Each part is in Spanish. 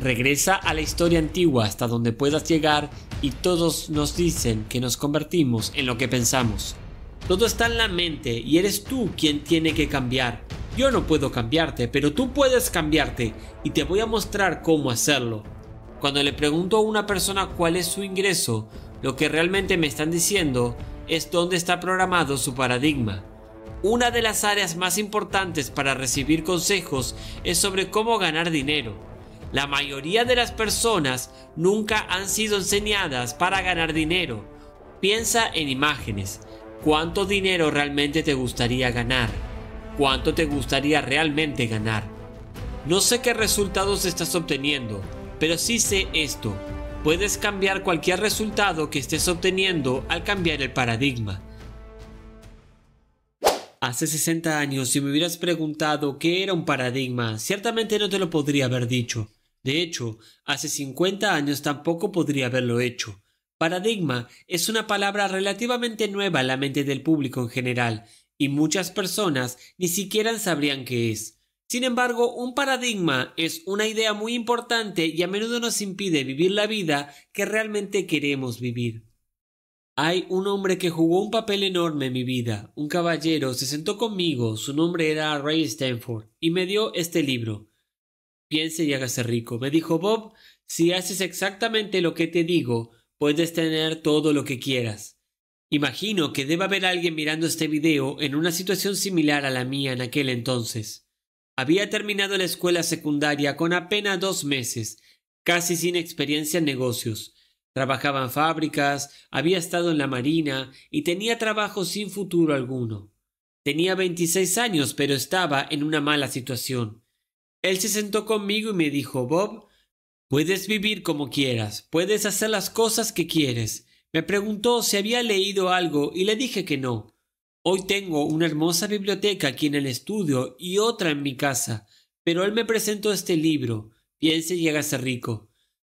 Regresa a la historia antigua hasta donde puedas llegar y todos nos dicen que nos convertimos en lo que pensamos. Todo está en la mente y eres tú quien tiene que cambiar. Yo no puedo cambiarte, pero tú puedes cambiarte y te voy a mostrar cómo hacerlo. Cuando le pregunto a una persona cuál es su ingreso, lo que realmente me están diciendo es dónde está programado su paradigma. Una de las áreas más importantes para recibir consejos es sobre cómo ganar dinero. La mayoría de las personas nunca han sido enseñadas para ganar dinero. Piensa en imágenes. ¿Cuánto dinero realmente te gustaría ganar? ¿Cuánto te gustaría realmente ganar? No sé qué resultados estás obteniendo, pero sí sé esto. Puedes cambiar cualquier resultado que estés obteniendo al cambiar el paradigma. Hace 60 años, si me hubieras preguntado qué era un paradigma, ciertamente no te lo podría haber dicho. De hecho, hace 50 años tampoco podría haberlo hecho. Paradigma es una palabra relativamente nueva en la mente del público en general, y muchas personas ni siquiera sabrían qué es. Sin embargo, un paradigma es una idea muy importante y a menudo nos impide vivir la vida que realmente queremos vivir. Hay un hombre que jugó un papel enorme en mi vida. Un caballero se sentó conmigo, su nombre era Ray Stanford, y me dio este libro piense y hágase rico. Me dijo Bob, si haces exactamente lo que te digo, puedes tener todo lo que quieras. Imagino que deba haber alguien mirando este video en una situación similar a la mía en aquel entonces. Había terminado la escuela secundaria con apenas dos meses, casi sin experiencia en negocios. Trabajaba en fábricas, había estado en la marina y tenía trabajo sin futuro alguno. Tenía veintiséis años, pero estaba en una mala situación. Él se sentó conmigo y me dijo, Bob, puedes vivir como quieras, puedes hacer las cosas que quieres. Me preguntó si había leído algo y le dije que no. Hoy tengo una hermosa biblioteca aquí en el estudio y otra en mi casa, pero él me presentó este libro, Piense y ser rico.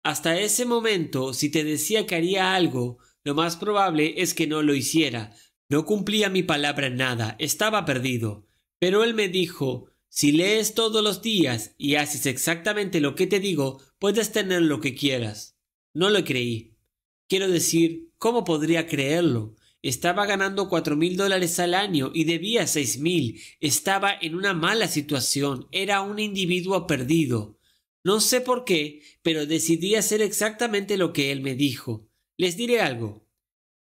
Hasta ese momento, si te decía que haría algo, lo más probable es que no lo hiciera. No cumplía mi palabra en nada, estaba perdido. Pero él me dijo si lees todos los días y haces exactamente lo que te digo, puedes tener lo que quieras. No lo creí. Quiero decir, ¿cómo podría creerlo? Estaba ganando cuatro mil dólares al año y debía seis mil. Estaba en una mala situación. Era un individuo perdido. No sé por qué, pero decidí hacer exactamente lo que él me dijo. Les diré algo.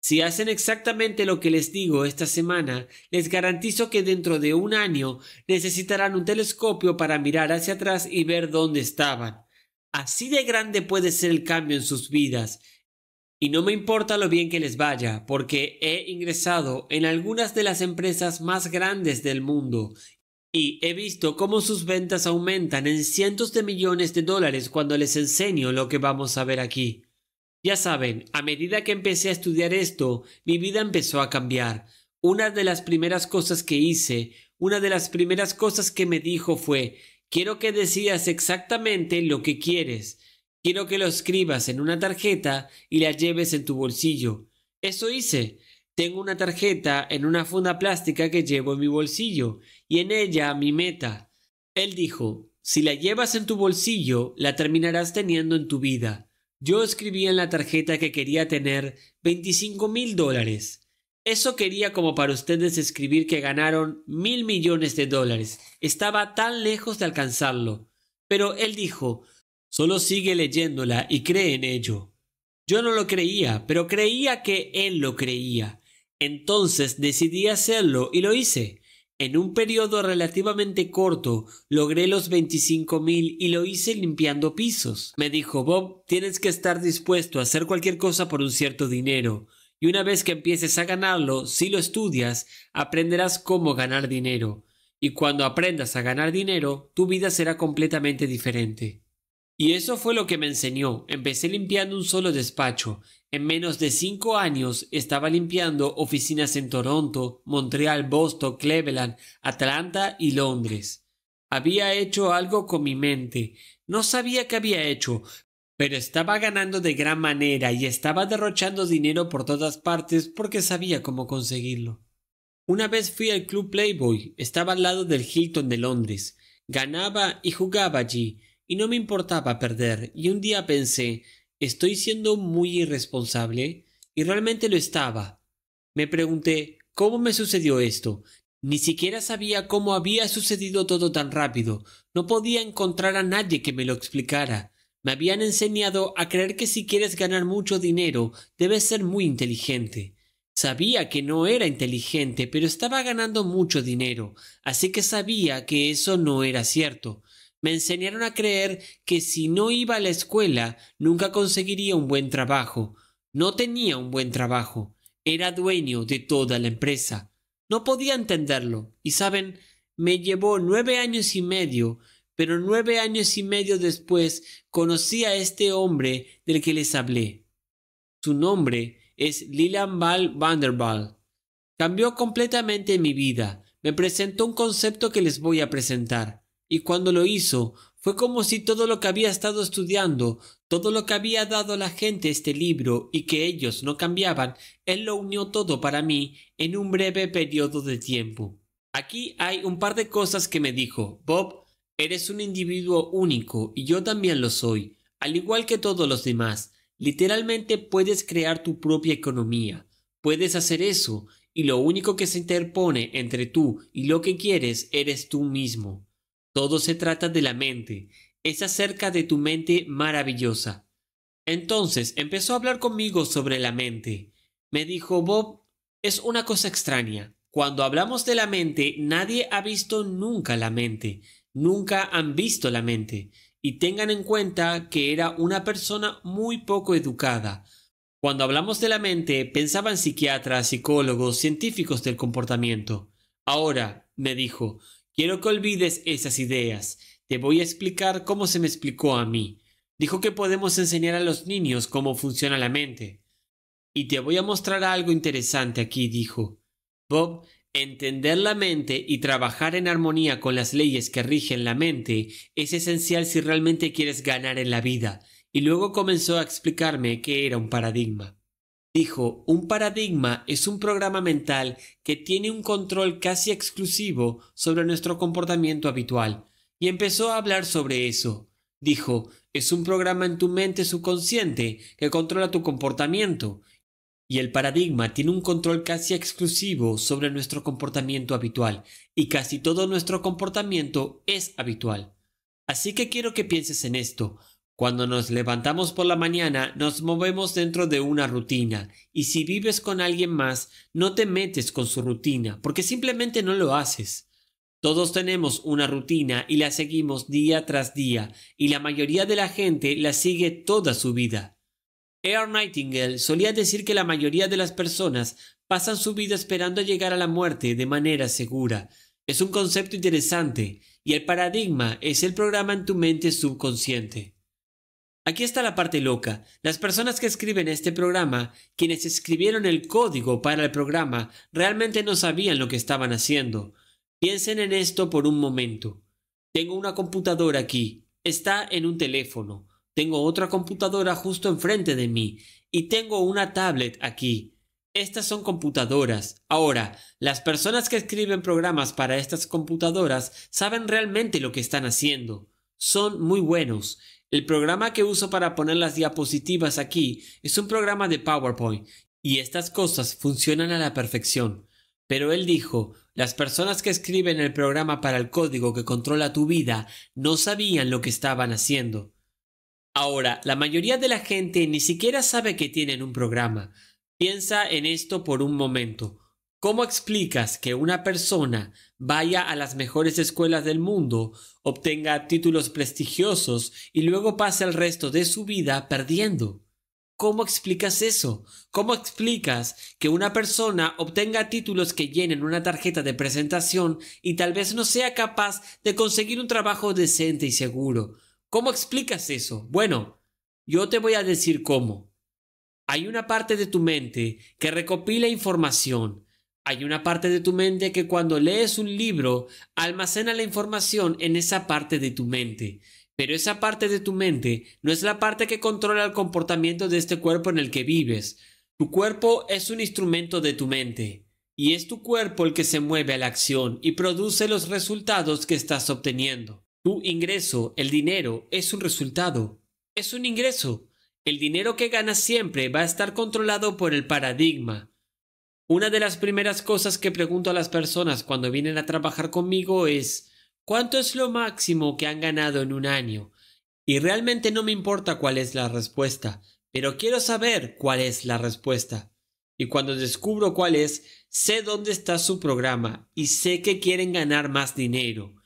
Si hacen exactamente lo que les digo esta semana, les garantizo que dentro de un año necesitarán un telescopio para mirar hacia atrás y ver dónde estaban. Así de grande puede ser el cambio en sus vidas. Y no me importa lo bien que les vaya, porque he ingresado en algunas de las empresas más grandes del mundo y he visto cómo sus ventas aumentan en cientos de millones de dólares cuando les enseño lo que vamos a ver aquí. Ya saben, a medida que empecé a estudiar esto, mi vida empezó a cambiar. Una de las primeras cosas que hice, una de las primeras cosas que me dijo fue quiero que decidas exactamente lo que quieres. Quiero que lo escribas en una tarjeta y la lleves en tu bolsillo. Eso hice. Tengo una tarjeta en una funda plástica que llevo en mi bolsillo y en ella mi meta. Él dijo, si la llevas en tu bolsillo, la terminarás teniendo en tu vida. Yo escribí en la tarjeta que quería tener 25 mil dólares. Eso quería como para ustedes escribir que ganaron mil millones de dólares. Estaba tan lejos de alcanzarlo. Pero él dijo, solo sigue leyéndola y cree en ello. Yo no lo creía, pero creía que él lo creía. Entonces decidí hacerlo y lo hice. En un periodo relativamente corto logré los veinticinco mil y lo hice limpiando pisos. Me dijo Bob, tienes que estar dispuesto a hacer cualquier cosa por un cierto dinero. Y una vez que empieces a ganarlo, si lo estudias, aprenderás cómo ganar dinero. Y cuando aprendas a ganar dinero, tu vida será completamente diferente. Y eso fue lo que me enseñó. Empecé limpiando un solo despacho. En menos de cinco años estaba limpiando oficinas en Toronto, Montreal, Boston, Cleveland, Atlanta y Londres. Había hecho algo con mi mente. No sabía qué había hecho, pero estaba ganando de gran manera y estaba derrochando dinero por todas partes porque sabía cómo conseguirlo. Una vez fui al Club Playboy, estaba al lado del Hilton de Londres. Ganaba y jugaba allí y no me importaba perder, y un día pensé, ¿estoy siendo muy irresponsable? Y realmente lo estaba. Me pregunté, ¿cómo me sucedió esto? Ni siquiera sabía cómo había sucedido todo tan rápido. No podía encontrar a nadie que me lo explicara. Me habían enseñado a creer que si quieres ganar mucho dinero, debes ser muy inteligente. Sabía que no era inteligente, pero estaba ganando mucho dinero, así que sabía que eso no era cierto. Me enseñaron a creer que si no iba a la escuela nunca conseguiría un buen trabajo. No tenía un buen trabajo. Era dueño de toda la empresa. No podía entenderlo. Y saben, me llevó nueve años y medio, pero nueve años y medio después conocí a este hombre del que les hablé. Su nombre es Lilian Val Vanderbilt. Cambió completamente mi vida. Me presentó un concepto que les voy a presentar y cuando lo hizo, fue como si todo lo que había estado estudiando, todo lo que había dado a la gente este libro y que ellos no cambiaban, él lo unió todo para mí en un breve periodo de tiempo. Aquí hay un par de cosas que me dijo. Bob, eres un individuo único y yo también lo soy, al igual que todos los demás. Literalmente puedes crear tu propia economía. Puedes hacer eso, y lo único que se interpone entre tú y lo que quieres eres tú mismo. Todo se trata de la mente. Es acerca de tu mente maravillosa. Entonces empezó a hablar conmigo sobre la mente. Me dijo, Bob, es una cosa extraña. Cuando hablamos de la mente, nadie ha visto nunca la mente. Nunca han visto la mente. Y tengan en cuenta que era una persona muy poco educada. Cuando hablamos de la mente, pensaban psiquiatras, psicólogos, científicos del comportamiento. Ahora, me dijo, Quiero que olvides esas ideas. Te voy a explicar cómo se me explicó a mí. Dijo que podemos enseñar a los niños cómo funciona la mente. Y te voy a mostrar algo interesante aquí, dijo. Bob, entender la mente y trabajar en armonía con las leyes que rigen la mente es esencial si realmente quieres ganar en la vida. Y luego comenzó a explicarme qué era un paradigma. Dijo, un paradigma es un programa mental que tiene un control casi exclusivo sobre nuestro comportamiento habitual. Y empezó a hablar sobre eso. Dijo, es un programa en tu mente subconsciente que controla tu comportamiento. Y el paradigma tiene un control casi exclusivo sobre nuestro comportamiento habitual. Y casi todo nuestro comportamiento es habitual. Así que quiero que pienses en esto. Cuando nos levantamos por la mañana, nos movemos dentro de una rutina, y si vives con alguien más, no te metes con su rutina, porque simplemente no lo haces. Todos tenemos una rutina y la seguimos día tras día, y la mayoría de la gente la sigue toda su vida. Air Nightingale solía decir que la mayoría de las personas pasan su vida esperando llegar a la muerte de manera segura. Es un concepto interesante, y el paradigma es el programa en tu mente subconsciente. Aquí está la parte loca. Las personas que escriben este programa, quienes escribieron el código para el programa, realmente no sabían lo que estaban haciendo. Piensen en esto por un momento. Tengo una computadora aquí, está en un teléfono. Tengo otra computadora justo enfrente de mí y tengo una tablet aquí. Estas son computadoras. Ahora, las personas que escriben programas para estas computadoras saben realmente lo que están haciendo. Son muy buenos el programa que uso para poner las diapositivas aquí es un programa de PowerPoint y estas cosas funcionan a la perfección. Pero él dijo, las personas que escriben el programa para el código que controla tu vida no sabían lo que estaban haciendo. Ahora, la mayoría de la gente ni siquiera sabe que tienen un programa. Piensa en esto por un momento. ¿Cómo explicas que una persona vaya a las mejores escuelas del mundo, obtenga títulos prestigiosos y luego pase el resto de su vida perdiendo? ¿Cómo explicas eso? ¿Cómo explicas que una persona obtenga títulos que llenen una tarjeta de presentación y tal vez no sea capaz de conseguir un trabajo decente y seguro? ¿Cómo explicas eso? Bueno, yo te voy a decir cómo. Hay una parte de tu mente que recopila información, hay una parte de tu mente que cuando lees un libro almacena la información en esa parte de tu mente. Pero esa parte de tu mente no es la parte que controla el comportamiento de este cuerpo en el que vives. Tu cuerpo es un instrumento de tu mente. Y es tu cuerpo el que se mueve a la acción y produce los resultados que estás obteniendo. Tu ingreso, el dinero, es un resultado. Es un ingreso. El dinero que ganas siempre va a estar controlado por el paradigma, una de las primeras cosas que pregunto a las personas cuando vienen a trabajar conmigo es ¿cuánto es lo máximo que han ganado en un año? Y realmente no me importa cuál es la respuesta, pero quiero saber cuál es la respuesta. Y cuando descubro cuál es, sé dónde está su programa y sé que quieren ganar más dinero.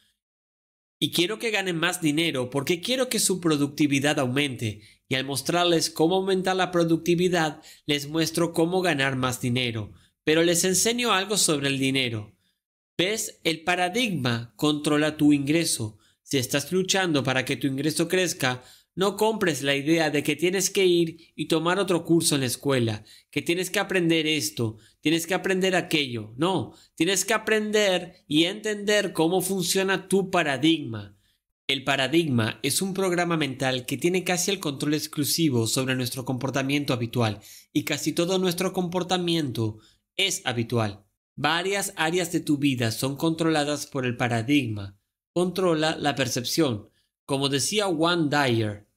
Y quiero que ganen más dinero porque quiero que su productividad aumente y al mostrarles cómo aumentar la productividad les muestro cómo ganar más dinero pero les enseño algo sobre el dinero. ¿Ves? El paradigma controla tu ingreso. Si estás luchando para que tu ingreso crezca, no compres la idea de que tienes que ir y tomar otro curso en la escuela, que tienes que aprender esto, tienes que aprender aquello. No, tienes que aprender y entender cómo funciona tu paradigma. El paradigma es un programa mental que tiene casi el control exclusivo sobre nuestro comportamiento habitual y casi todo nuestro comportamiento es habitual. Varias áreas de tu vida son controladas por el paradigma. Controla la percepción. Como decía Juan Dyer,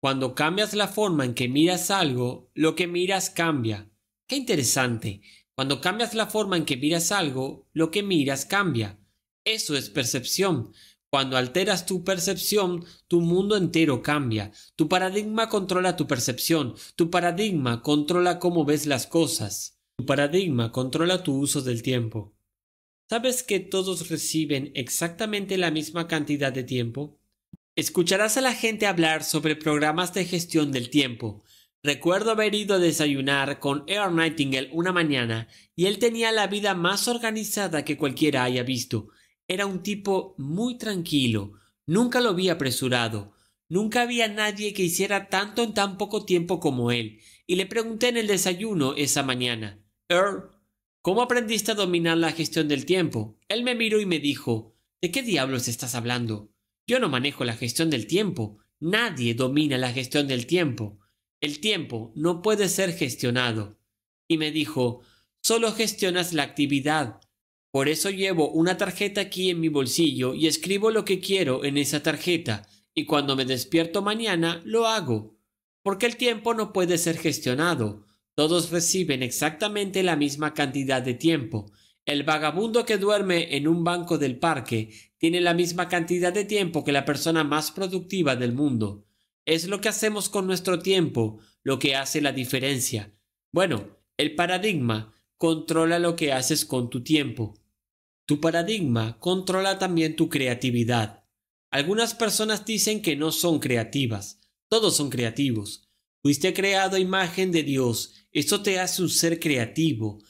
cuando cambias la forma en que miras algo, lo que miras cambia. Qué interesante. Cuando cambias la forma en que miras algo, lo que miras cambia. Eso es percepción. Cuando alteras tu percepción, tu mundo entero cambia. Tu paradigma controla tu percepción. Tu paradigma controla cómo ves las cosas. Tu paradigma controla tu uso del tiempo. ¿Sabes que todos reciben exactamente la misma cantidad de tiempo? Escucharás a la gente hablar sobre programas de gestión del tiempo. Recuerdo haber ido a desayunar con Earl Nightingale una mañana y él tenía la vida más organizada que cualquiera haya visto. Era un tipo muy tranquilo, nunca lo vi apresurado, nunca había nadie que hiciera tanto en tan poco tiempo como él, y le pregunté en el desayuno esa mañana Earl, ¿cómo aprendiste a dominar la gestión del tiempo? Él me miró y me dijo, ¿de qué diablos estás hablando? Yo no manejo la gestión del tiempo. Nadie domina la gestión del tiempo. El tiempo no puede ser gestionado. Y me dijo, solo gestionas la actividad. Por eso llevo una tarjeta aquí en mi bolsillo y escribo lo que quiero en esa tarjeta, y cuando me despierto mañana lo hago. Porque el tiempo no puede ser gestionado. Todos reciben exactamente la misma cantidad de tiempo. El vagabundo que duerme en un banco del parque tiene la misma cantidad de tiempo que la persona más productiva del mundo. Es lo que hacemos con nuestro tiempo lo que hace la diferencia. Bueno, el paradigma controla lo que haces con tu tiempo. Tu paradigma controla también tu creatividad. Algunas personas dicen que no son creativas. Todos son creativos. Fuiste creado imagen de Dios. Eso te hace un ser creativo.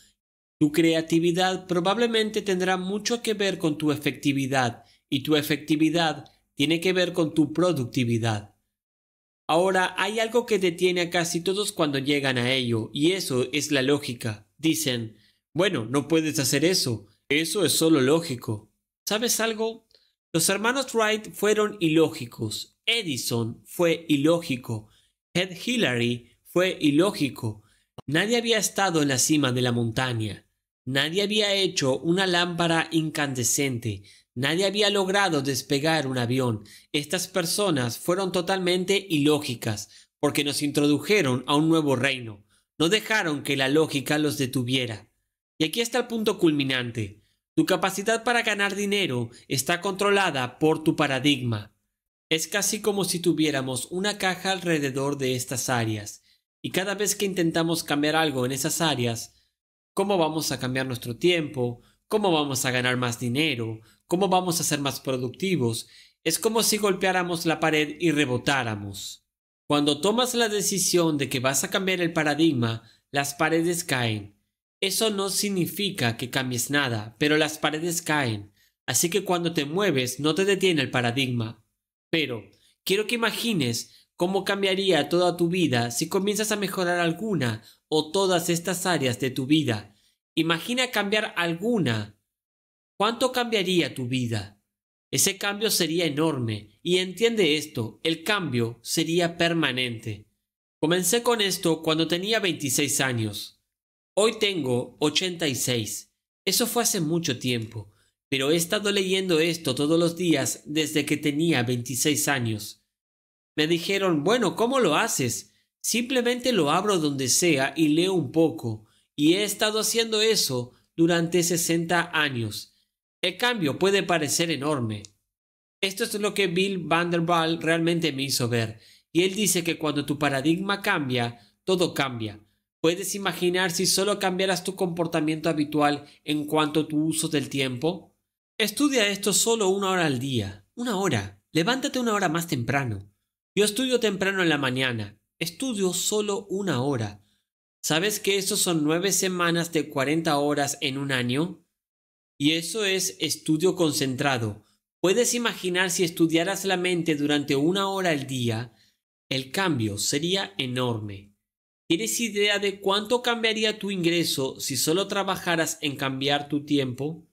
Tu creatividad probablemente tendrá mucho que ver con tu efectividad y tu efectividad tiene que ver con tu productividad. Ahora, hay algo que detiene a casi todos cuando llegan a ello, y eso es la lógica. Dicen, bueno, no puedes hacer eso, eso es solo lógico. ¿Sabes algo? Los hermanos Wright fueron ilógicos, Edison fue ilógico, Ted Hillary fue ilógico. Nadie había estado en la cima de la montaña. Nadie había hecho una lámpara incandescente. Nadie había logrado despegar un avión. Estas personas fueron totalmente ilógicas, porque nos introdujeron a un nuevo reino. No dejaron que la lógica los detuviera. Y aquí está el punto culminante. Tu capacidad para ganar dinero está controlada por tu paradigma. Es casi como si tuviéramos una caja alrededor de estas áreas, y cada vez que intentamos cambiar algo en esas áreas, cómo vamos a cambiar nuestro tiempo, cómo vamos a ganar más dinero, cómo vamos a ser más productivos, es como si golpeáramos la pared y rebotáramos. Cuando tomas la decisión de que vas a cambiar el paradigma, las paredes caen. Eso no significa que cambies nada, pero las paredes caen. Así que cuando te mueves no te detiene el paradigma, pero quiero que imagines cómo cambiaría toda tu vida si comienzas a mejorar alguna o todas estas áreas de tu vida. Imagina cambiar alguna. ¿Cuánto cambiaría tu vida? Ese cambio sería enorme y entiende esto, el cambio sería permanente. Comencé con esto cuando tenía 26 años. Hoy tengo 86. Eso fue hace mucho tiempo pero he estado leyendo esto todos los días desde que tenía 26 años. Me dijeron, bueno, ¿cómo lo haces? Simplemente lo abro donde sea y leo un poco, y he estado haciendo eso durante 60 años. El cambio puede parecer enorme. Esto es lo que Bill Vanderbilt realmente me hizo ver, y él dice que cuando tu paradigma cambia, todo cambia. Puedes imaginar si solo cambiaras tu comportamiento habitual en cuanto a tu uso del tiempo. Estudia esto solo una hora al día. Una hora. Levántate una hora más temprano. Yo estudio temprano en la mañana. Estudio solo una hora. ¿Sabes que eso son nueve semanas de 40 horas en un año? Y eso es estudio concentrado. Puedes imaginar si estudiaras la mente durante una hora al día, el cambio sería enorme. ¿Tienes idea de cuánto cambiaría tu ingreso si solo trabajaras en cambiar tu tiempo?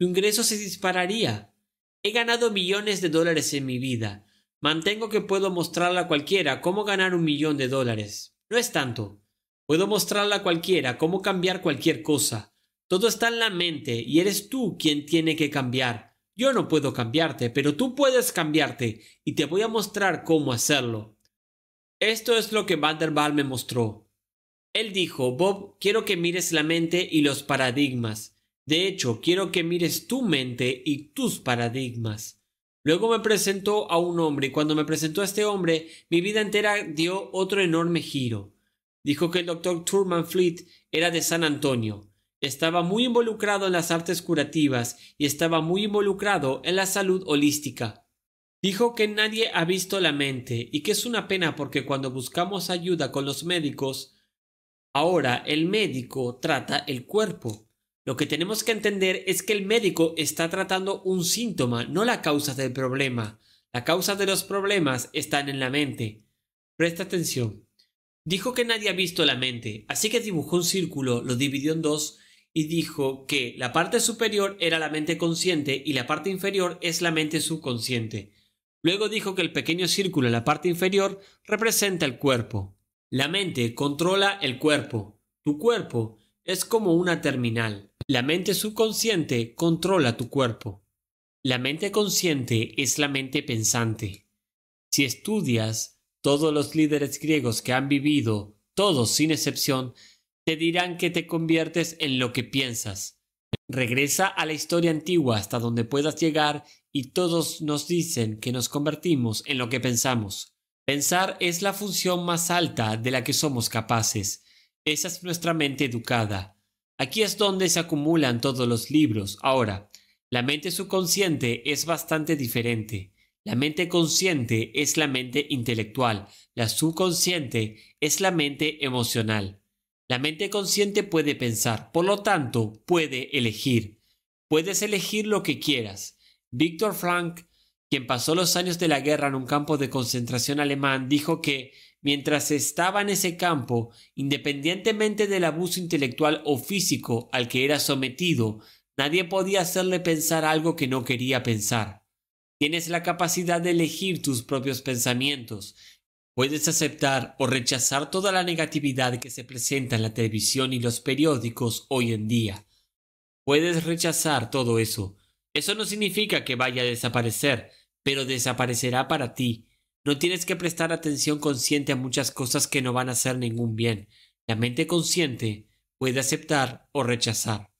Tu ingreso se dispararía. He ganado millones de dólares en mi vida. Mantengo que puedo mostrarla a cualquiera cómo ganar un millón de dólares. No es tanto. Puedo mostrarla a cualquiera cómo cambiar cualquier cosa. Todo está en la mente y eres tú quien tiene que cambiar. Yo no puedo cambiarte, pero tú puedes cambiarte y te voy a mostrar cómo hacerlo. Esto es lo que Vanderbilt me mostró. Él dijo, Bob, quiero que mires la mente y los paradigmas. De hecho, quiero que mires tu mente y tus paradigmas. Luego me presentó a un hombre y cuando me presentó a este hombre, mi vida entera dio otro enorme giro. Dijo que el doctor Truman Fleet era de San Antonio. Estaba muy involucrado en las artes curativas y estaba muy involucrado en la salud holística. Dijo que nadie ha visto la mente y que es una pena porque cuando buscamos ayuda con los médicos, ahora el médico trata el cuerpo. Lo que tenemos que entender es que el médico está tratando un síntoma, no la causa del problema. La causa de los problemas están en la mente. Presta atención. Dijo que nadie ha visto la mente, así que dibujó un círculo, lo dividió en dos y dijo que la parte superior era la mente consciente y la parte inferior es la mente subconsciente. Luego dijo que el pequeño círculo en la parte inferior representa el cuerpo. La mente controla el cuerpo. Tu cuerpo es como una terminal. La mente subconsciente controla tu cuerpo. La mente consciente es la mente pensante. Si estudias todos los líderes griegos que han vivido, todos sin excepción, te dirán que te conviertes en lo que piensas. Regresa a la historia antigua hasta donde puedas llegar y todos nos dicen que nos convertimos en lo que pensamos. Pensar es la función más alta de la que somos capaces. Esa es nuestra mente educada. Aquí es donde se acumulan todos los libros. Ahora, la mente subconsciente es bastante diferente. La mente consciente es la mente intelectual, la subconsciente es la mente emocional. La mente consciente puede pensar, por lo tanto, puede elegir. Puedes elegir lo que quieras. Víctor Frank, quien pasó los años de la guerra en un campo de concentración alemán, dijo que Mientras estaba en ese campo, independientemente del abuso intelectual o físico al que era sometido, nadie podía hacerle pensar algo que no quería pensar. Tienes la capacidad de elegir tus propios pensamientos. Puedes aceptar o rechazar toda la negatividad que se presenta en la televisión y los periódicos hoy en día. Puedes rechazar todo eso. Eso no significa que vaya a desaparecer, pero desaparecerá para ti, no tienes que prestar atención consciente a muchas cosas que no van a hacer ningún bien. La mente consciente puede aceptar o rechazar.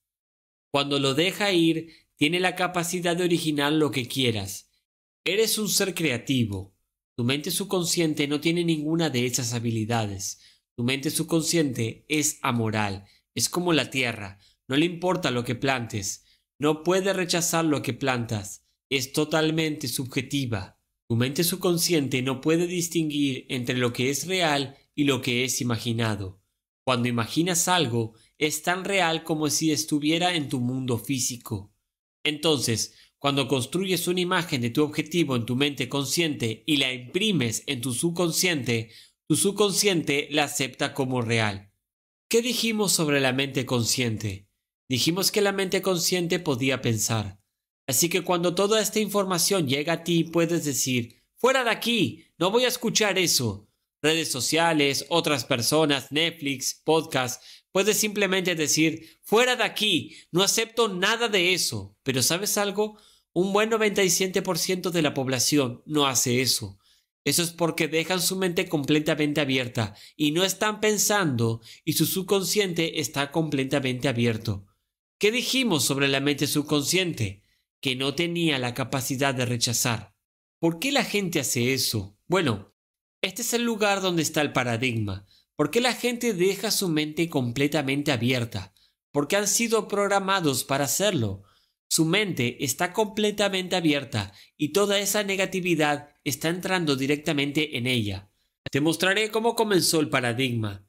Cuando lo deja ir, tiene la capacidad de originar lo que quieras. Eres un ser creativo. Tu mente subconsciente no tiene ninguna de esas habilidades. Tu mente subconsciente es amoral, es como la tierra, no le importa lo que plantes, no puede rechazar lo que plantas, es totalmente subjetiva. Tu mente subconsciente no puede distinguir entre lo que es real y lo que es imaginado. Cuando imaginas algo, es tan real como si estuviera en tu mundo físico. Entonces, cuando construyes una imagen de tu objetivo en tu mente consciente y la imprimes en tu subconsciente, tu subconsciente la acepta como real. ¿Qué dijimos sobre la mente consciente? Dijimos que la mente consciente podía pensar, Así que cuando toda esta información llega a ti, puedes decir, fuera de aquí, no voy a escuchar eso. Redes sociales, otras personas, Netflix, podcast, puedes simplemente decir, fuera de aquí, no acepto nada de eso. Pero ¿sabes algo? Un buen 97% de la población no hace eso. Eso es porque dejan su mente completamente abierta y no están pensando y su subconsciente está completamente abierto. ¿Qué dijimos sobre la mente subconsciente? que no tenía la capacidad de rechazar. ¿Por qué la gente hace eso? Bueno, este es el lugar donde está el paradigma. ¿Por qué la gente deja su mente completamente abierta? Porque han sido programados para hacerlo. Su mente está completamente abierta y toda esa negatividad está entrando directamente en ella. Te mostraré cómo comenzó el paradigma.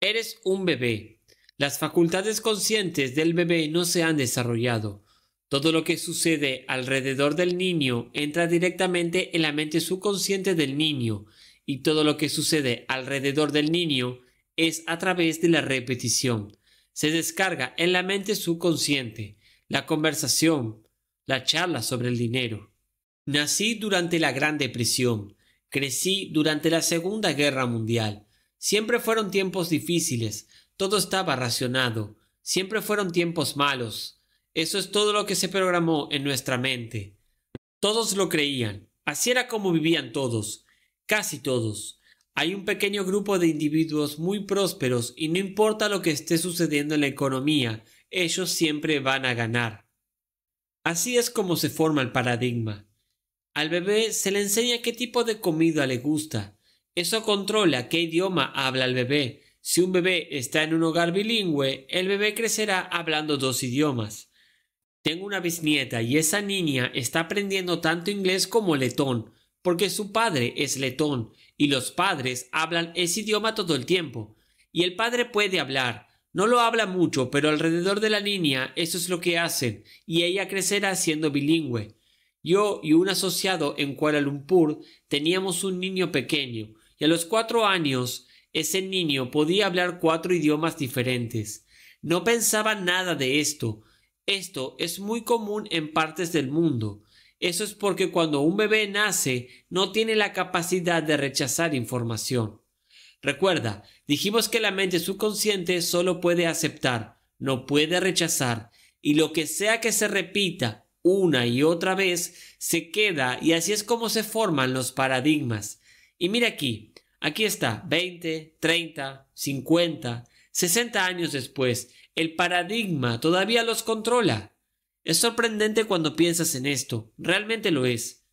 Eres un bebé. Las facultades conscientes del bebé no se han desarrollado. Todo lo que sucede alrededor del niño entra directamente en la mente subconsciente del niño y todo lo que sucede alrededor del niño es a través de la repetición. Se descarga en la mente subconsciente la conversación, la charla sobre el dinero. Nací durante la Gran Depresión, crecí durante la Segunda Guerra Mundial. Siempre fueron tiempos difíciles, todo estaba racionado, siempre fueron tiempos malos. Eso es todo lo que se programó en nuestra mente. Todos lo creían. Así era como vivían todos, casi todos. Hay un pequeño grupo de individuos muy prósperos y no importa lo que esté sucediendo en la economía, ellos siempre van a ganar. Así es como se forma el paradigma. Al bebé se le enseña qué tipo de comida le gusta. Eso controla qué idioma habla el bebé. Si un bebé está en un hogar bilingüe, el bebé crecerá hablando dos idiomas. Tengo una bisnieta y esa niña está aprendiendo tanto inglés como letón, porque su padre es letón y los padres hablan ese idioma todo el tiempo. Y el padre puede hablar, no lo habla mucho, pero alrededor de la niña eso es lo que hacen, y ella crecerá siendo bilingüe. Yo y un asociado en Kuala Lumpur teníamos un niño pequeño, y a los cuatro años ese niño podía hablar cuatro idiomas diferentes. No pensaba nada de esto, esto es muy común en partes del mundo. Eso es porque cuando un bebé nace no tiene la capacidad de rechazar información. Recuerda, dijimos que la mente subconsciente solo puede aceptar, no puede rechazar, y lo que sea que se repita una y otra vez se queda y así es como se forman los paradigmas. Y mira aquí, aquí está, 20, 30, 50, 60 años después, el paradigma todavía los controla. Es sorprendente cuando piensas en esto, realmente lo es.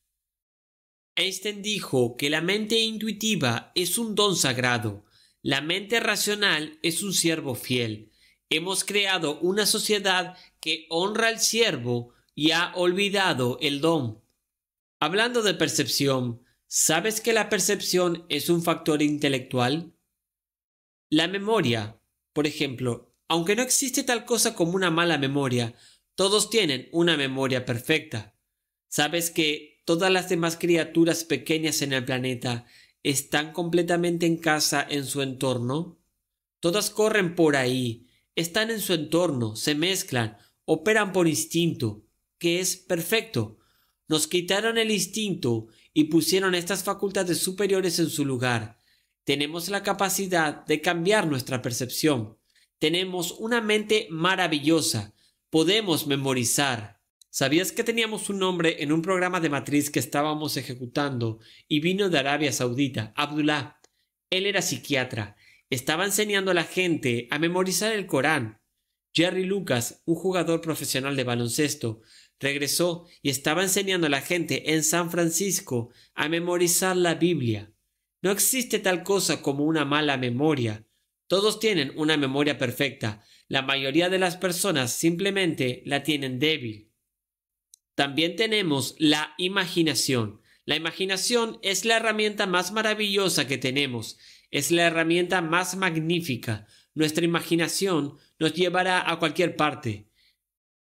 Einstein dijo que la mente intuitiva es un don sagrado, la mente racional es un siervo fiel. Hemos creado una sociedad que honra al siervo y ha olvidado el don. Hablando de percepción, ¿sabes que la percepción es un factor intelectual? La memoria, por ejemplo, aunque no existe tal cosa como una mala memoria, todos tienen una memoria perfecta. Sabes que todas las demás criaturas pequeñas en el planeta están completamente en casa en su entorno. Todas corren por ahí, están en su entorno, se mezclan, operan por instinto, que es perfecto. Nos quitaron el instinto y pusieron estas facultades superiores en su lugar. Tenemos la capacidad de cambiar nuestra percepción. Tenemos una mente maravillosa. Podemos memorizar. ¿Sabías que teníamos un nombre... en un programa de matriz que estábamos ejecutando y vino de Arabia Saudita, Abdullah? Él era psiquiatra. Estaba enseñando a la gente a memorizar el Corán. Jerry Lucas, un jugador profesional de baloncesto, regresó y estaba enseñando a la gente en San Francisco a memorizar la Biblia. No existe tal cosa como una mala memoria. Todos tienen una memoria perfecta. La mayoría de las personas simplemente la tienen débil. También tenemos la imaginación. La imaginación es la herramienta más maravillosa que tenemos. Es la herramienta más magnífica. Nuestra imaginación nos llevará a cualquier parte.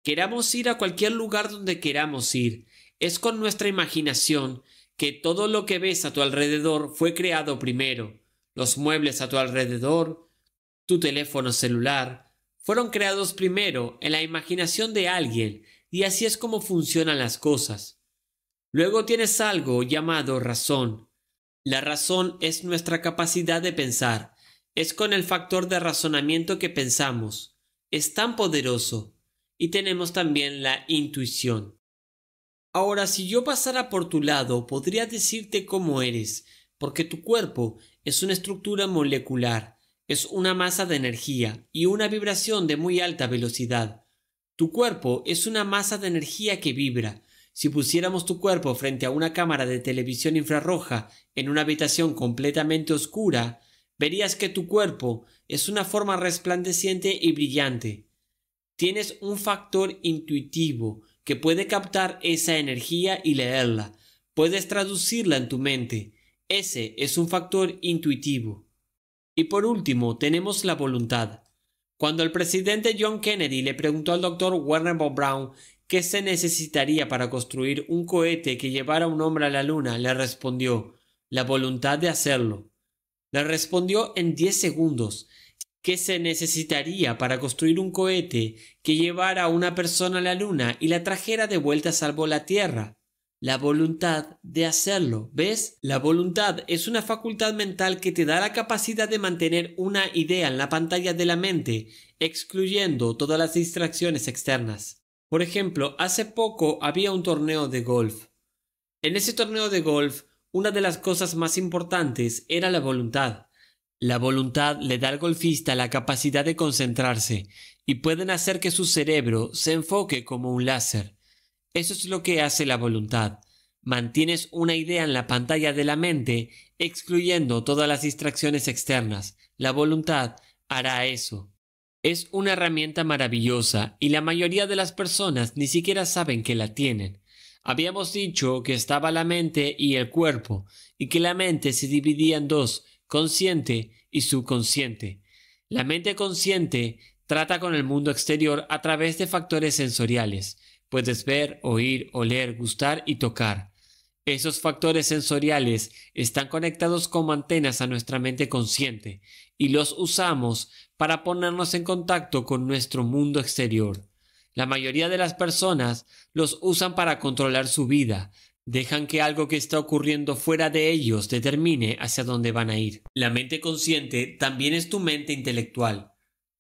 Queramos ir a cualquier lugar donde queramos ir. Es con nuestra imaginación que todo lo que ves a tu alrededor fue creado primero. Los muebles a tu alrededor, tu teléfono celular, fueron creados primero en la imaginación de alguien y así es como funcionan las cosas. Luego tienes algo llamado razón. La razón es nuestra capacidad de pensar. Es con el factor de razonamiento que pensamos. Es tan poderoso. Y tenemos también la intuición. Ahora, si yo pasara por tu lado, podría decirte cómo eres, porque tu cuerpo es una estructura molecular es una masa de energía y una vibración de muy alta velocidad. Tu cuerpo es una masa de energía que vibra. Si pusiéramos tu cuerpo frente a una cámara de televisión infrarroja en una habitación completamente oscura, verías que tu cuerpo es una forma resplandeciente y brillante. Tienes un factor intuitivo que puede captar esa energía y leerla. Puedes traducirla en tu mente. Ese es un factor intuitivo. Y por último, tenemos la voluntad. Cuando el presidente John Kennedy le preguntó al doctor Werner von Braun qué se necesitaría para construir un cohete que llevara un hombre a la luna, le respondió la voluntad de hacerlo. Le respondió en 10 segundos qué se necesitaría para construir un cohete que llevara a una persona a la luna y la trajera de vuelta a salvo la Tierra la voluntad de hacerlo. ¿Ves? La voluntad es una facultad mental que te da la capacidad de mantener una idea en la pantalla de la mente, excluyendo todas las distracciones externas. Por ejemplo, hace poco había un torneo de golf. En ese torneo de golf, una de las cosas más importantes era la voluntad. La voluntad le da al golfista la capacidad de concentrarse y pueden hacer que su cerebro se enfoque como un láser. Eso es lo que hace la voluntad. Mantienes una idea en la pantalla de la mente, excluyendo todas las distracciones externas. La voluntad hará eso. Es una herramienta maravillosa y la mayoría de las personas ni siquiera saben que la tienen. Habíamos dicho que estaba la mente y el cuerpo, y que la mente se dividía en dos, consciente y subconsciente. La mente consciente trata con el mundo exterior a través de factores sensoriales, Puedes ver, oír, oler, gustar y tocar. Esos factores sensoriales están conectados como antenas a nuestra mente consciente y los usamos para ponernos en contacto con nuestro mundo exterior. La mayoría de las personas los usan para controlar su vida, dejan que algo que está ocurriendo fuera de ellos determine hacia dónde van a ir. La mente consciente también es tu mente intelectual.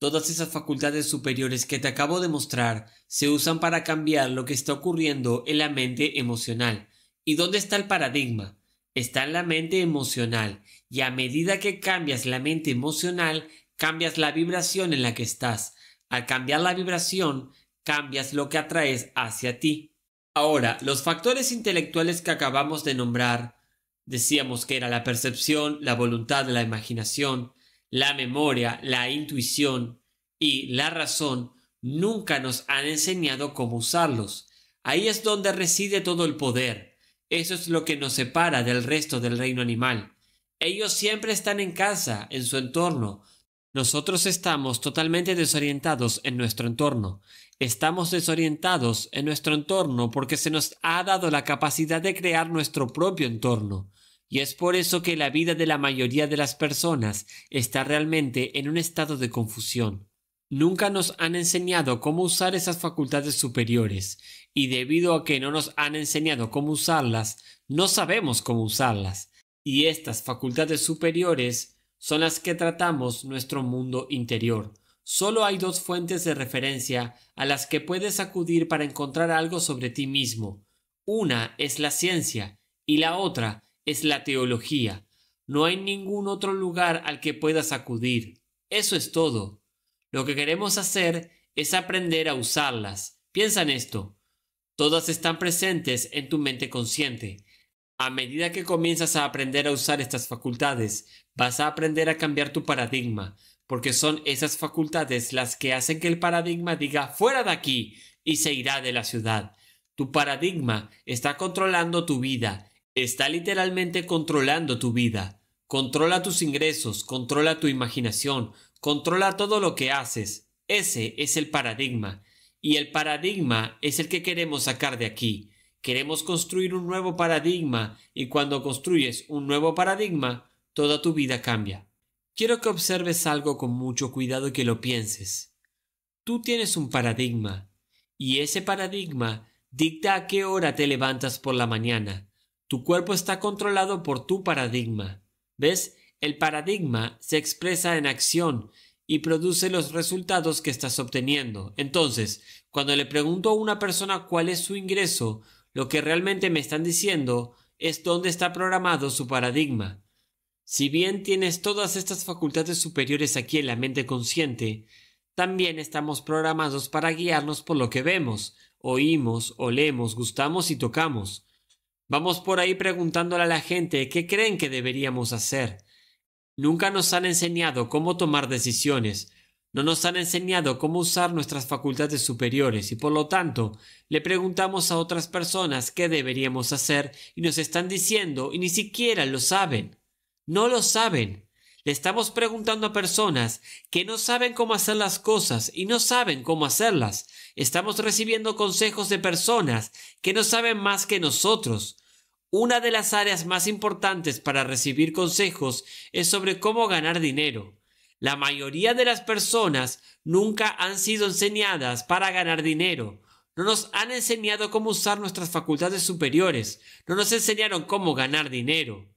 Todas esas facultades superiores que te acabo de mostrar se usan para cambiar lo que está ocurriendo en la mente emocional. ¿Y dónde está el paradigma? Está en la mente emocional, y a medida que cambias la mente emocional, cambias la vibración en la que estás. Al cambiar la vibración, cambias lo que atraes hacia ti. Ahora, los factores intelectuales que acabamos de nombrar, decíamos que era la percepción, la voluntad, la imaginación, la memoria, la intuición y la razón nunca nos han enseñado cómo usarlos. Ahí es donde reside todo el poder. Eso es lo que nos separa del resto del reino animal. Ellos siempre están en casa, en su entorno. Nosotros estamos totalmente desorientados en nuestro entorno. Estamos desorientados en nuestro entorno porque se nos ha dado la capacidad de crear nuestro propio entorno. Y es por eso que la vida de la mayoría de las personas está realmente en un estado de confusión. Nunca nos han enseñado cómo usar esas facultades superiores, y debido a que no nos han enseñado cómo usarlas, no sabemos cómo usarlas. Y estas facultades superiores son las que tratamos nuestro mundo interior. Solo hay dos fuentes de referencia a las que puedes acudir para encontrar algo sobre ti mismo. Una es la ciencia y la otra es la teología. No hay ningún otro lugar al que puedas acudir. Eso es todo. Lo que queremos hacer es aprender a usarlas. Piensa en esto. Todas están presentes en tu mente consciente. A medida que comienzas a aprender a usar estas facultades, vas a aprender a cambiar tu paradigma, porque son esas facultades las que hacen que el paradigma diga fuera de aquí y se irá de la ciudad. Tu paradigma está controlando tu vida está literalmente controlando tu vida. Controla tus ingresos, controla tu imaginación, controla todo lo que haces. Ese es el paradigma. Y el paradigma es el que queremos sacar de aquí. Queremos construir un nuevo paradigma y cuando construyes un nuevo paradigma, toda tu vida cambia. Quiero que observes algo con mucho cuidado y que lo pienses. Tú tienes un paradigma y ese paradigma dicta a qué hora te levantas por la mañana, tu cuerpo está controlado por tu paradigma. ¿Ves? El paradigma se expresa en acción y produce los resultados que estás obteniendo. Entonces, cuando le pregunto a una persona cuál es su ingreso, lo que realmente me están diciendo es dónde está programado su paradigma. Si bien tienes todas estas facultades superiores aquí en la mente consciente, también estamos programados para guiarnos por lo que vemos, oímos, olemos, gustamos y tocamos. Vamos por ahí preguntándole a la gente qué creen que deberíamos hacer. Nunca nos han enseñado cómo tomar decisiones, no nos han enseñado cómo usar nuestras facultades superiores y por lo tanto le preguntamos a otras personas qué deberíamos hacer y nos están diciendo y ni siquiera lo saben. No lo saben. Le estamos preguntando a personas que no saben cómo hacer las cosas y no saben cómo hacerlas. Estamos recibiendo consejos de personas que no saben más que nosotros. Una de las áreas más importantes para recibir consejos es sobre cómo ganar dinero. La mayoría de las personas nunca han sido enseñadas para ganar dinero. No nos han enseñado cómo usar nuestras facultades superiores. No nos enseñaron cómo ganar dinero.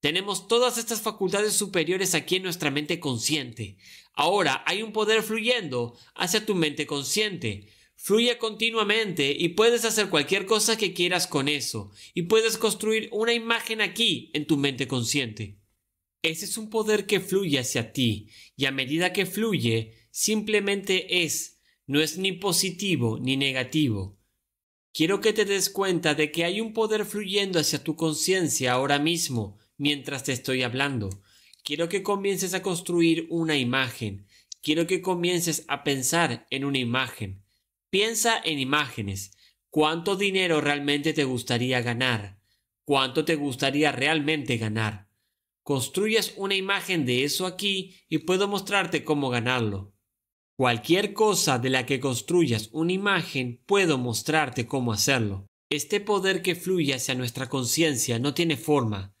Tenemos todas estas facultades superiores aquí en nuestra mente consciente. Ahora hay un poder fluyendo hacia tu mente consciente fluye continuamente y puedes hacer cualquier cosa que quieras con eso, y puedes construir una imagen aquí en tu mente consciente. Ese es un poder que fluye hacia ti, y a medida que fluye, simplemente es, no es ni positivo ni negativo. Quiero que te des cuenta de que hay un poder fluyendo hacia tu conciencia ahora mismo, mientras te estoy hablando. Quiero que comiences a construir una imagen. Quiero que comiences a pensar en una imagen. Piensa en imágenes. ¿Cuánto dinero realmente te gustaría ganar? ¿Cuánto te gustaría realmente ganar? construyas una imagen de eso aquí y puedo mostrarte cómo ganarlo. Cualquier cosa de la que construyas una imagen, puedo mostrarte cómo hacerlo. Este poder que fluye hacia nuestra conciencia no tiene forma.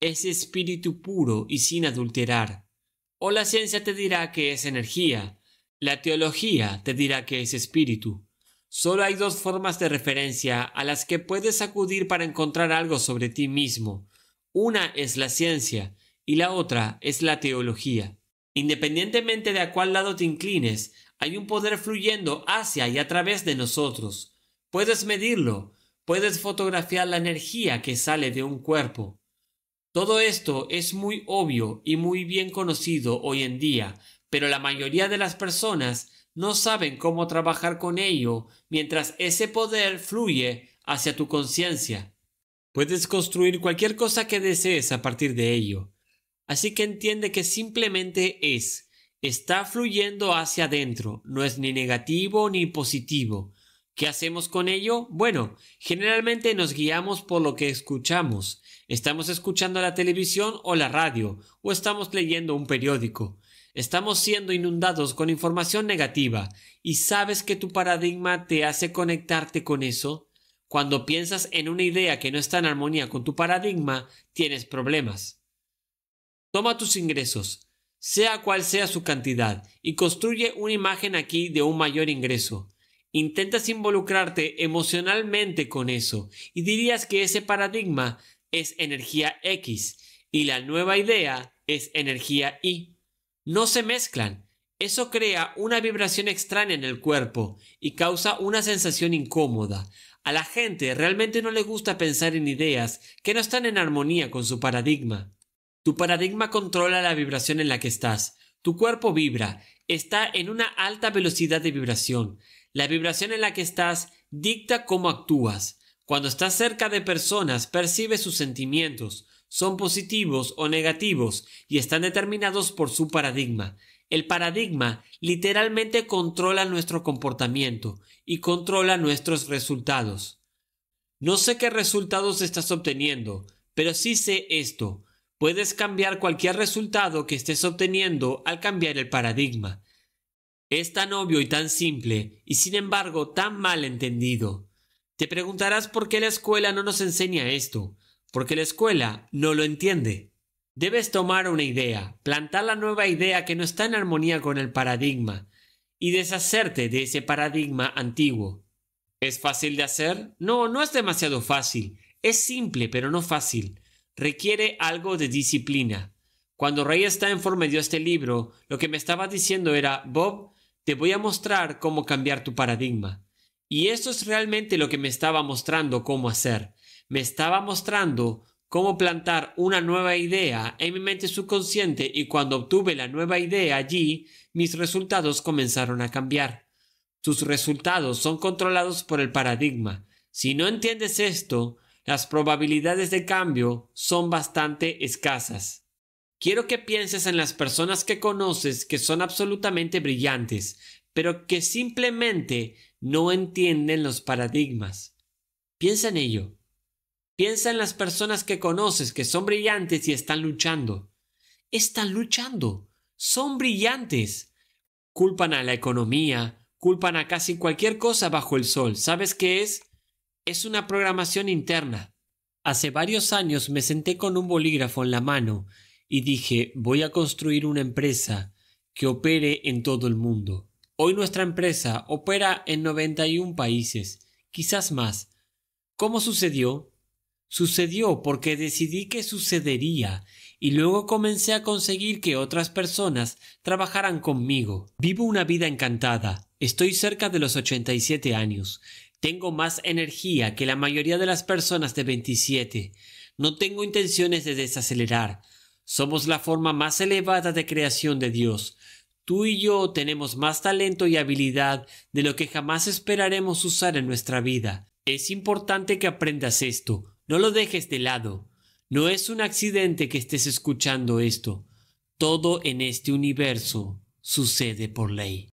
Es espíritu puro y sin adulterar. O la ciencia te dirá que es energía, la teología te dirá que es espíritu. Solo hay dos formas de referencia a las que puedes acudir para encontrar algo sobre ti mismo. Una es la ciencia y la otra es la teología. Independientemente de a cuál lado te inclines, hay un poder fluyendo hacia y a través de nosotros. Puedes medirlo, puedes fotografiar la energía que sale de un cuerpo. Todo esto es muy obvio y muy bien conocido hoy en día, pero la mayoría de las personas no saben cómo trabajar con ello mientras ese poder fluye hacia tu conciencia. Puedes construir cualquier cosa que desees a partir de ello. Así que entiende que simplemente es, está fluyendo hacia adentro, no es ni negativo ni positivo. ¿Qué hacemos con ello? Bueno, generalmente nos guiamos por lo que escuchamos. Estamos escuchando la televisión o la radio, o estamos leyendo un periódico. Estamos siendo inundados con información negativa y sabes que tu paradigma te hace conectarte con eso. Cuando piensas en una idea que no está en armonía con tu paradigma, tienes problemas. Toma tus ingresos, sea cual sea su cantidad, y construye una imagen aquí de un mayor ingreso. Intentas involucrarte emocionalmente con eso y dirías que ese paradigma es energía X y la nueva idea es energía Y no se mezclan. Eso crea una vibración extraña en el cuerpo y causa una sensación incómoda. A la gente realmente no le gusta pensar en ideas que no están en armonía con su paradigma. Tu paradigma controla la vibración en la que estás. Tu cuerpo vibra, está en una alta velocidad de vibración. La vibración en la que estás dicta cómo actúas. Cuando estás cerca de personas, percibes sus sentimientos son positivos o negativos y están determinados por su paradigma. El paradigma literalmente controla nuestro comportamiento y controla nuestros resultados. No sé qué resultados estás obteniendo, pero sí sé esto. Puedes cambiar cualquier resultado que estés obteniendo al cambiar el paradigma. Es tan obvio y tan simple, y sin embargo tan mal entendido. Te preguntarás por qué la escuela no nos enseña esto porque la escuela no lo entiende. Debes tomar una idea, plantar la nueva idea que no está en armonía con el paradigma, y deshacerte de ese paradigma antiguo. ¿Es fácil de hacer? No, no es demasiado fácil. Es simple, pero no fácil. Requiere algo de disciplina. Cuando Ray Stanford me dio este libro, lo que me estaba diciendo era, Bob, te voy a mostrar cómo cambiar tu paradigma. Y eso es realmente lo que me estaba mostrando cómo hacer me estaba mostrando cómo plantar una nueva idea en mi mente subconsciente y cuando obtuve la nueva idea allí, mis resultados comenzaron a cambiar. Tus resultados son controlados por el paradigma. Si no entiendes esto, las probabilidades de cambio son bastante escasas. Quiero que pienses en las personas que conoces que son absolutamente brillantes, pero que simplemente no entienden los paradigmas. Piensa en ello. Piensa en las personas que conoces, que son brillantes y están luchando. Están luchando. Son brillantes. Culpan a la economía, culpan a casi cualquier cosa bajo el sol. ¿Sabes qué es? Es una programación interna. Hace varios años me senté con un bolígrafo en la mano y dije, voy a construir una empresa que opere en todo el mundo. Hoy nuestra empresa opera en 91 países, quizás más. ¿Cómo sucedió? Sucedió porque decidí que sucedería y luego comencé a conseguir que otras personas trabajaran conmigo. Vivo una vida encantada. Estoy cerca de los 87 años. Tengo más energía que la mayoría de las personas de 27. No tengo intenciones de desacelerar. Somos la forma más elevada de creación de Dios. Tú y yo tenemos más talento y habilidad de lo que jamás esperaremos usar en nuestra vida. Es importante que aprendas esto. No lo dejes de lado. No es un accidente que estés escuchando esto. Todo en este universo sucede por ley.